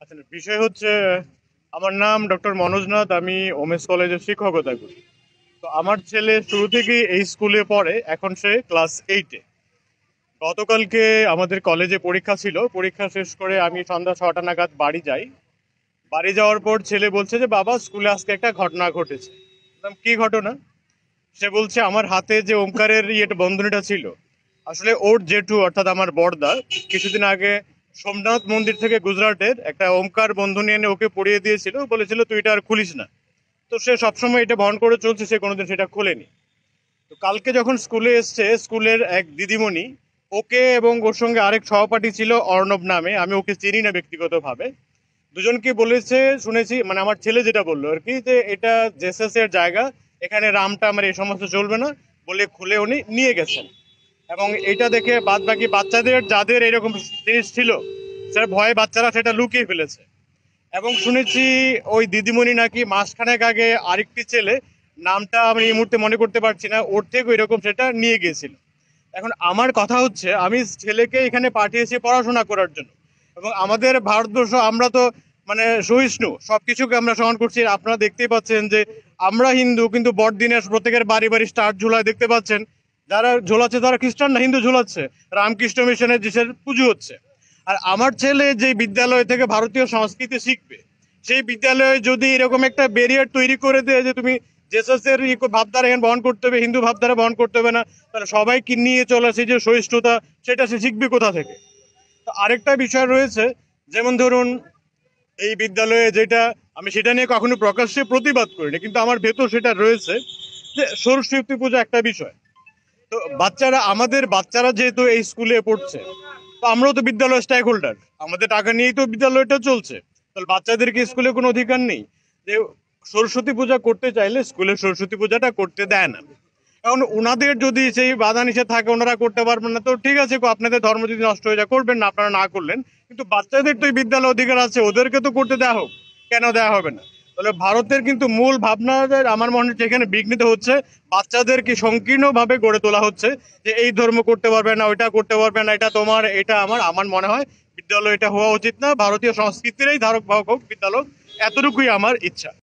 আচ্ছা বিষয় হচ্ছে আমার নাম ডক্টর মনোজনাথ আমি ওমেস কলেজের শিক্ষকতা করি তো আমার ছেলে শুরু থেকেই এই স্কুলে পড়ে এখন সে ক্লাস এইটে গতকালকে আমাদের কলেজে পরীক্ষা ছিল পরীক্ষা শেষ করে আমি সন্ধ্যা ছটা নাগাদ বাড়ি যাই বাড়ি যাওয়ার পর ছেলে বলছে যে বাবা স্কুলে আজকে একটা ঘটনা ঘটেছে কি ঘটনা সে বলছে আমার হাতে যে ওমকারের ইয়েটা বন্ধনীটা ছিল আসলে ওর জেঠু অর্থাৎ আমার বর্দা কিছুদিন আগে সোমনাথ মন্দির থেকে গুজরাটের একটা ওমকার বন্ধনী এনে ওকে পড়িয়ে দিয়েছিল বলেছিল তুই এটা আর খুলিস না তো সে সবসময় এটা বহন করে চলছে সে কোনোদিন সেটা খোলেনি তো কালকে যখন স্কুলে এসছে স্কুলের এক দিদিমণি ওকে এবং ওর সঙ্গে আরেক সহপাঠী ছিল অর্ণব নামে আমি ওকে চিনি না ব্যক্তিগতভাবে দুজনকে বলেছে শুনেছি মানে আমার ছেলে যেটা বললো আর কি যে এটা জেসেস এর জায়গা এখানে রামটা আমার এই সমস্ত চলবে না বলে খুলে উনি নিয়ে গেছেন এবং এটা দেখে বাদ বাকি বাচ্চাদের যাদের এরকম জিনিস ছিল সেটা ভয়ে বাচ্চারা সেটা লুকিয়ে ফেলেছে এবং শুনেছি ওই দিদিমণি নাকি মাসখানেক আগে আরেকটি ছেলে নামটা আমি এই মুহূর্তে মনে করতে পারছি না ওর থেকেও এরকম সেটা নিয়ে গিয়েছিল এখন আমার কথা হচ্ছে আমি ছেলেকে এখানে পাঠিয়েছি পড়াশোনা করার জন্য এবং আমাদের ভারতবর্ষ আমরা তো মানে সহিষ্ণু সব কিছুকে আমরা সহন করছি আপনারা দেখতেই পাচ্ছেন যে আমরা হিন্দু কিন্তু বড়দিনের প্রত্যেকের বাড়ি বাড়ি স্টার ঝুলায় দেখতে পাচ্ছেন যারা ঝোলাচ্ছে তারা খ্রিস্টান না হিন্দু ঝোলাচ্ছে রামকৃষ্ণ মিশনের যেসের পুজো হচ্ছে আর আমার ছেলে যে বিদ্যালয় থেকে ভারতীয় সংস্কৃতি শিখবে সেই বিদ্যালয়ে যদি এরকম একটা ব্যারিয়ার তৈরি করে দেয় যে তুমি জেসাসের ভাবধারা এখানে বহন করতে হবে হিন্দু ভাবধারা বহন করতে হবে না তাহলে সবাই কি নিয়ে চলে সেই যে সহিষ্ণুতা সেটা সে শিখবে কোথা থেকে তো আরেকটা বিষয় রয়েছে যেমন ধরুন এই বিদ্যালয়ে যেটা আমি সেটা নিয়ে কখনো প্রকাশ্যে প্রতিবাদ করিনি কিন্তু আমার ভেতর সেটা রয়েছে যে সরস্বতী পূজা একটা বিষয় তো বাচ্চারা আমাদের বাচ্চারা যেহেতু এই স্কুলে পড়ছে তো আমরাও তো বিদ্যালয় স্টেক হোল্ডার আমাদের টাকা নিয়েই তো বিদ্যালয়টা চলছে তাহলে বাচ্চাদেরকে স্কুলে কোনো অধিকার নেই যে সরস্বতী পূজা করতে চাইলে স্কুলে সরস্বতী পূজাটা করতে দেয় না কারণ ওনাদের যদি সেই বাধা নিষেধ থাকে ওনারা করতে পারবেন না তো ঠিক আছে আপনাদের ধর্ম যদি নষ্ট হয়ে যায় করবেন না আপনারা না করলেন কিন্তু বাচ্চাদের তো বিদ্যালয় অধিকার আছে ওদেরকে তো করতে দেওয়া হোক কেন দেওয়া হবে না তাহলে ভারতের কিন্তু মূল ভাবনা আমার মনে হচ্ছে এখানে বিঘ্নিত হচ্ছে বাচ্চাদেরকে সংকীর্ণভাবে গড়ে তোলা হচ্ছে যে এই ধর্ম করতে পারবে না ওইটা করতে পারবে না এটা তোমার এটা আমার আমার মনে হয় বিদ্যালয় এটা হওয়া উচিত না ভারতীয় সংস্কৃতিরই ধারক বাহক হোক বিদ্যালয় এতটুকুই আমার ইচ্ছা